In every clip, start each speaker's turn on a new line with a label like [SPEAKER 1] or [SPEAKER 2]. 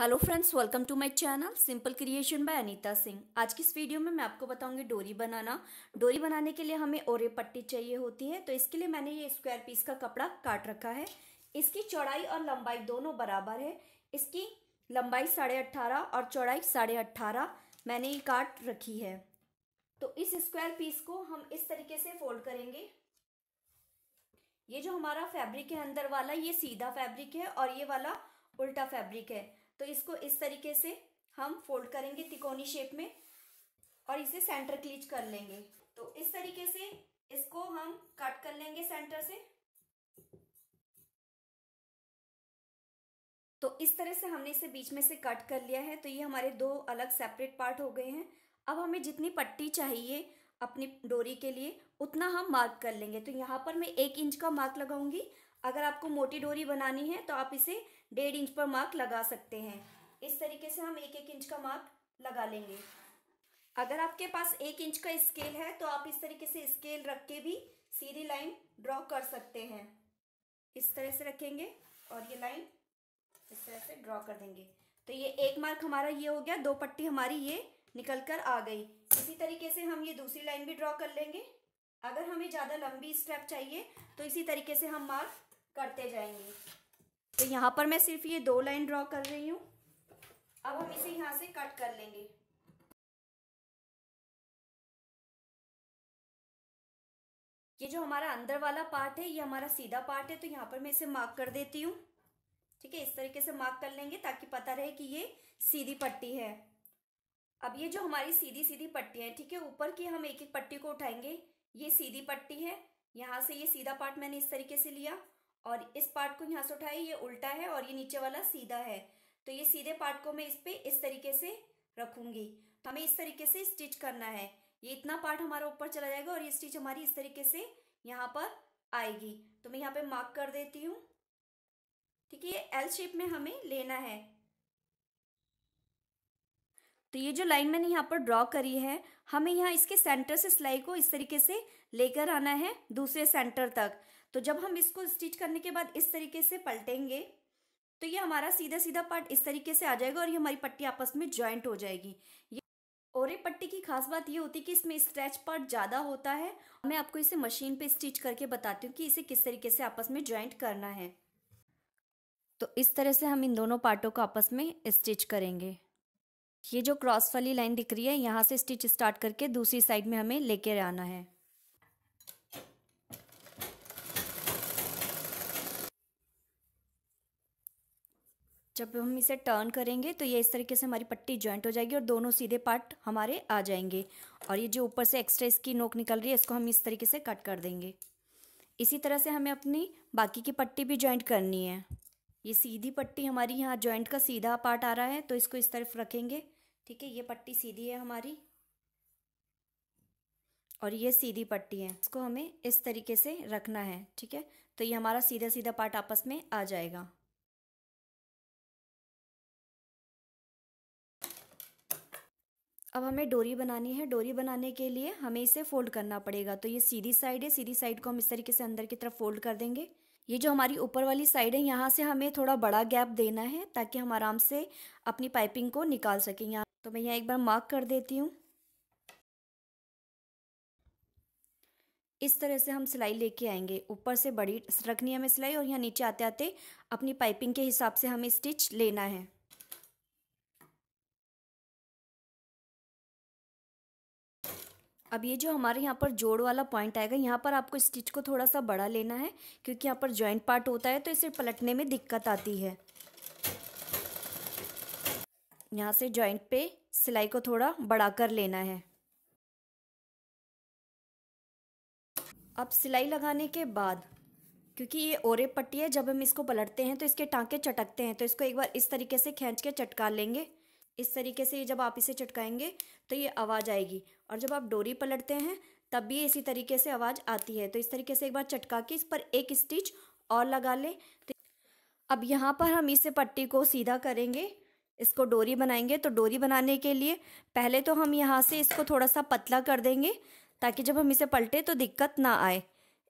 [SPEAKER 1] hello friends welcome to my channel simple creation by Anita Singh आज की इस वीडियो में मैं आपको बताऊंगी डोरी बनाना डोरी बनाने के लिए हमें और पट्टी चाहिए होती है तो इसके लिए मैंने ये स्क्वायर पीस का कपड़ा काट रखा है इसकी चौड़ाई और लंबाई दोनों बराबर है इसकी लंबाई साढ़े अट्ठारह और चौड़ाई साढ़े अट्ठारह मैंने ये काट रखी है तो इस स्क्वायर पीस को हम इस तरीके से फोल्ड करेंगे ये जो हमारा फैब्रिक है अंदर वाला ये सीधा फैब्रिक है और ये वाला उल्टा फैब्रिक है तो इसको इस तरीके से हम फोल्ड करेंगे तिकोनी शेप में और इसे सेंटर क्लीच कर लेंगे तो इस तरीके से इसको हम कट कर लेंगे सेंटर से तो इस तरह से हमने इसे बीच में से कट कर लिया है तो ये हमारे दो अलग सेपरेट पार्ट हो गए हैं अब हमें जितनी पट्टी चाहिए अपनी डोरी के लिए उतना हम मार्क कर लेंगे तो यहाँ पर मैं एक इंच का मार्क लगाऊंगी अगर आपको मोटी डोरी बनानी है तो आप इसे डेढ़ इंच पर मार्क लगा सकते हैं इस तरीके से हम एक एक इंच का मार्क लगा लेंगे अगर आपके पास एक इंच का स्केल है तो आप इस तरीके से स्केल रख के भी सीधी लाइन ड्रॉ कर सकते हैं इस तरह से रखेंगे और ये लाइन इस तरह से ड्रॉ कर देंगे तो ये एक मार्क हमारा ये हो गया दो पट्टी हमारी ये निकल कर आ गई इसी तरीके से हम ये दूसरी लाइन भी ड्रॉ कर लेंगे अगर हमें ज़्यादा लंबी स्ट्रैप चाहिए तो इसी तरीके से हम मार्क करते जाएंगे तो यहाँ पर मैं सिर्फ ये दो लाइन ड्रॉ कर रही हूँ अब हम इसे यहाँ से कट कर लेंगे ये जो हमारा अंदर वाला पार्ट है ये हमारा सीधा पार्ट है तो यहाँ पर मैं इसे मार्क कर देती हूँ ठीक है इस तरीके से मार्क कर लेंगे ताकि पता रहे कि ये सीधी पट्टी है अब ये जो हमारी सीधी सीधी पट्टी है ठीक है ऊपर की हम एक एक पट्टी को उठाएंगे ये सीधी पट्टी है यहाँ से ये सीधा पार्ट मैंने इस तरीके से लिया और इस पार्ट को यहाँ से उठाए ये उल्टा है और ये नीचे वाला सीधा है तो ये सीधे पार्ट को मैं इस पर इस तरीके से रखूंगी तो हमें इस तरीके से स्टिच करना है ये इतना पार्ट हमारा ऊपर चला जाएगा और ये स्टिच हमारी इस तरीके से यहाँ पर आएगी तो मैं यहाँ पे मार्क कर देती हूँ ठीक है ये एल शेप में हमें लेना है तो ये जो लाइन मैंने यहाँ पर ड्रॉ करी है हमें यहाँ इसके सेंटर से सिलाई को इस तरीके से लेकर आना है दूसरे सेंटर तक तो जब हम इसको स्टिच करने के बाद इस तरीके से पलटेंगे तो ये हमारा सीधा सीधा पार्ट इस तरीके से आ जाएगा और ये हमारी पट्टी आपस में ज्वाइंट हो जाएगी ये और पट्टी की खास बात ये होती है कि इसमें स्ट्रेच पार्ट ज़्यादा होता है मैं आपको इसे मशीन पे स्टिच करके बताती हूँ कि इसे किस तरीके से आपस में ज्वाइंट करना है तो इस तरह से हम इन दोनों पार्टों को आपस में स्टिच करेंगे ये जो क्रॉस वाली लाइन दिख रही है यहाँ से स्टिच स्टार्ट करके दूसरी साइड में हमें लेके आना है जब हम इसे टर्न करेंगे तो ये इस तरीके से हमारी पट्टी ज्वाइंट हो जाएगी और दोनों सीधे पार्ट हमारे आ जाएंगे और ये जो ऊपर से एक्स्ट्रा इसकी नोक निकल रही है इसको हम इस तरीके से कट कर देंगे इसी तरह से हमें अपनी बाकी की पट्टी भी ज्वाइंट करनी है ये सीधी पट्टी हमारी यहाँ ज्वाइंट का सीधा पार्ट आ रहा है तो इसको इस तरफ रखेंगे ठीक है ये पट्टी सीधी है हमारी और ये सीधी पट्टी है इसको हमें इस तरीके से रखना है ठीक है तो ये हमारा सीधा सीधा पार्ट आपस में आ जाएगा अब हमें डोरी बनानी है डोरी बनाने के लिए हमें इसे फोल्ड करना पड़ेगा तो ये सीधी साइड है सीधी साइड को हम इस तरीके से अंदर की तरफ फोल्ड कर देंगे ये जो हमारी ऊपर वाली साइड है यहाँ से हमें थोड़ा बड़ा गैप देना है ताकि हम आराम से अपनी पाइपिंग को निकाल सकें यहाँ तो मैं यहाँ एक बार मार्क कर देती हूँ इस तरह से हम सिलाई लेके आएंगे ऊपर से बड़ी रखनी है हमें सिलाई और यहाँ नीचे आते आते अपनी पाइपिंग के हिसाब से हमें स्टिच लेना है अब ये जो हमारे यहाँ पर जोड़ वाला पॉइंट आएगा यहाँ पर आपको स्टिच को थोड़ा सा बड़ा लेना है क्योंकि यहाँ पर जॉइंट पार्ट होता है तो इसे पलटने में दिक्कत आती है यहाँ से जॉइंट पे सिलाई को थोड़ा बड़ा कर लेना है अब सिलाई लगाने के बाद क्योंकि ये ओरे पट्टी है जब हम इसको पलटते हैं तो इसके टांके चटकते हैं तो इसको एक बार इस तरीके से खींच के चटका लेंगे इस तरीके से जब आप इसे चटकाएंगे तो ये आवाज़ आएगी और जब आप डोरी पलटते हैं तब भी इसी तरीके से आवाज़ आती है तो इस तरीके से एक बार चटका के इस पर एक स्टिच और लगा लें तो अब यहाँ पर हम इसे पट्टी को सीधा करेंगे इसको डोरी बनाएंगे तो डोरी बनाने के लिए पहले तो हम यहाँ से इसको थोड़ा सा पतला कर देंगे ताकि जब हम इसे पलटे तो दिक्कत ना आए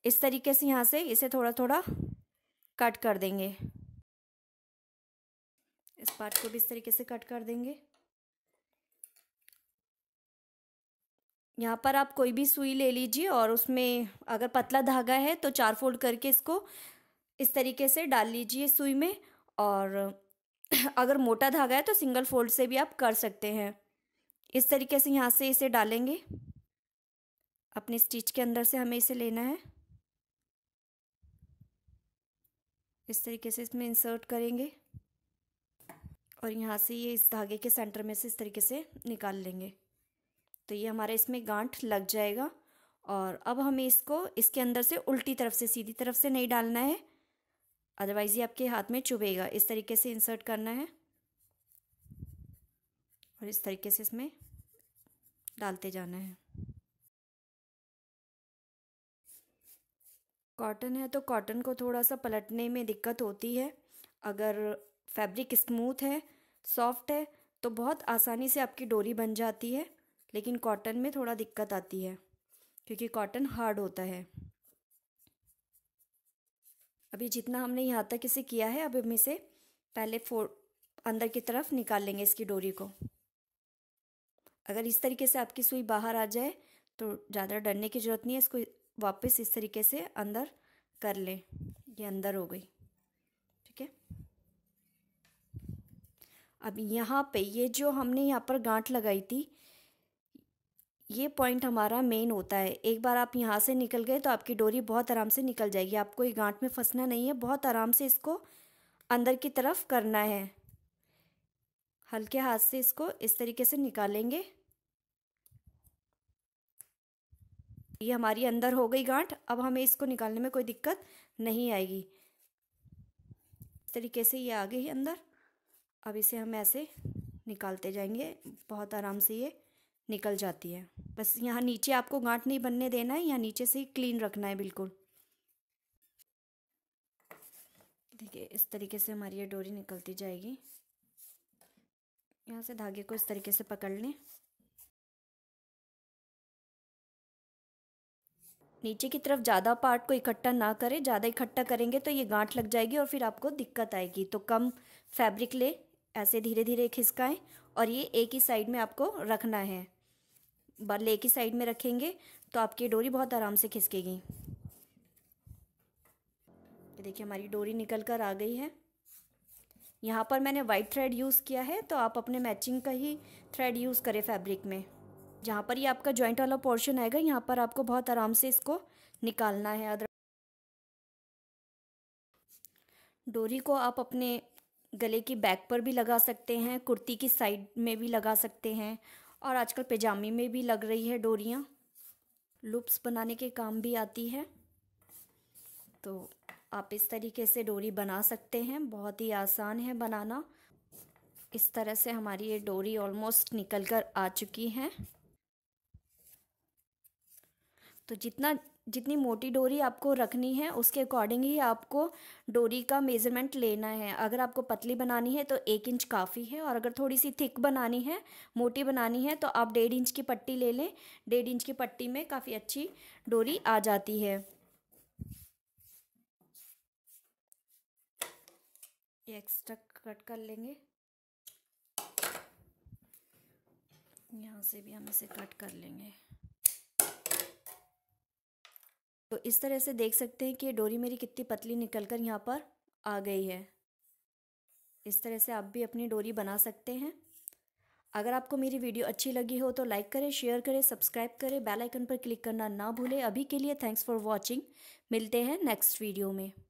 [SPEAKER 1] इस तरीके से यहाँ से इसे थोड़ा थोड़ा कट कर देंगे इस पार्ट को भी इस तरीके से कट कर देंगे यहाँ पर आप कोई भी सुई ले लीजिए और उसमें अगर पतला धागा है तो चार फोल्ड करके इसको इस तरीके से डाल लीजिए सुई में और अगर मोटा धागा है तो सिंगल फोल्ड से भी आप कर सकते हैं इस तरीके से यहाँ से इसे डालेंगे अपने स्टिच के अंदर से हमें इसे लेना है इस तरीके से इसमें इंसर्ट करेंगे और यहाँ से ये इस धागे के सेंटर में से इस तरीके से निकाल लेंगे तो ये हमारा इसमें गांठ लग जाएगा और अब हमें इसको इसके अंदर से उल्टी तरफ से सीधी तरफ से नहीं डालना है अदरवाइज़ ये आपके हाथ में चुभेगा इस तरीके से इंसर्ट करना है और इस तरीके से इसमें डालते जाना है कॉटन है तो कॉटन को थोड़ा सा पलटने में दिक्कत होती है अगर फैब्रिक स्मूथ है सॉफ्ट है तो बहुत आसानी से आपकी डोरी बन जाती है लेकिन कॉटन में थोड़ा दिक्कत आती है क्योंकि कॉटन हार्ड होता है अभी जितना हमने यहाँ तक इसे किया है अब हम इसे पहले फो अंदर की तरफ निकाल लेंगे इसकी डोरी को अगर इस तरीके से आपकी सुई बाहर आ जाए तो ज़्यादा डरने की ज़रूरत नहीं है इसको वापस इस तरीके से अंदर कर लें ये अंदर हो गई अब यहाँ पे ये जो हमने यहाँ पर गांठ लगाई थी ये पॉइंट हमारा मेन होता है एक बार आप यहाँ से निकल गए तो आपकी डोरी बहुत आराम से निकल जाएगी आपको ये गांठ में फंसना नहीं है बहुत आराम से इसको अंदर की तरफ करना है हल्के हाथ से इसको इस तरीके से निकालेंगे ये हमारी अंदर हो गई गांठ अब हमें इसको निकालने में कोई दिक्कत नहीं आएगी इस तरीके से ये आ गई अंदर अब इसे हम ऐसे निकालते जाएंगे बहुत आराम से ये निकल जाती है बस यहाँ नीचे आपको गांठ नहीं बनने देना है यहाँ नीचे से क्लीन रखना है बिल्कुल देखिए इस तरीके से हमारी ये डोरी निकलती जाएगी यहाँ से धागे को इस तरीके से पकड़ लें नीचे की तरफ ज़्यादा पार्ट को इकट्ठा ना करें ज़्यादा इकट्ठा करेंगे तो ये गांठ लग जाएगी और फिर आपको दिक्कत आएगी तो कम फैब्रिक ले ऐसे धीरे धीरे खिसकाएं और ये एक ही साइड में आपको रखना है बल एक ही साइड में रखेंगे तो आपकी डोरी बहुत आराम से खिसकेगी ये देखिए हमारी डोरी निकल कर आ गई है यहाँ पर मैंने वाइट थ्रेड यूज़ किया है तो आप अपने मैचिंग का ही थ्रेड यूज़ करें फैब्रिक में जहाँ पर ये आपका जॉइंट वाला पोर्शन आएगा यहाँ पर आपको बहुत आराम से इसको निकालना है अदर डोरी को आप अपने गले की बैक पर भी लगा सकते हैं कुर्ती की साइड में भी लगा सकते हैं और आजकल पैजामे में भी लग रही है डोरियाँ लुप्स बनाने के काम भी आती है तो आप इस तरीके से डोरी बना सकते हैं बहुत ही आसान है बनाना इस तरह से हमारी ये डोरी ऑलमोस्ट निकल कर आ चुकी है तो जितना जितनी मोटी डोरी आपको रखनी है उसके अकॉर्डिंग ही आपको डोरी का मेज़रमेंट लेना है अगर आपको पतली बनानी है तो एक इंच काफ़ी है और अगर थोड़ी सी थिक बनानी है मोटी बनानी है तो आप डेढ़ इंच की पट्टी ले लें डेढ़ इंच की पट्टी में काफ़ी अच्छी डोरी आ जाती है ये एक्स्ट्रा कट कर लेंगे यहाँ से भी हम इसे कट कर लेंगे तो इस तरह से देख सकते हैं कि डोरी मेरी कितनी पतली निकल कर यहाँ पर आ गई है इस तरह से आप भी अपनी डोरी बना सकते हैं अगर आपको मेरी वीडियो अच्छी लगी हो तो लाइक करें शेयर करें सब्सक्राइब करें बेल आइकन पर क्लिक करना ना भूलें अभी के लिए थैंक्स फॉर वॉचिंग मिलते हैं नेक्स्ट वीडियो में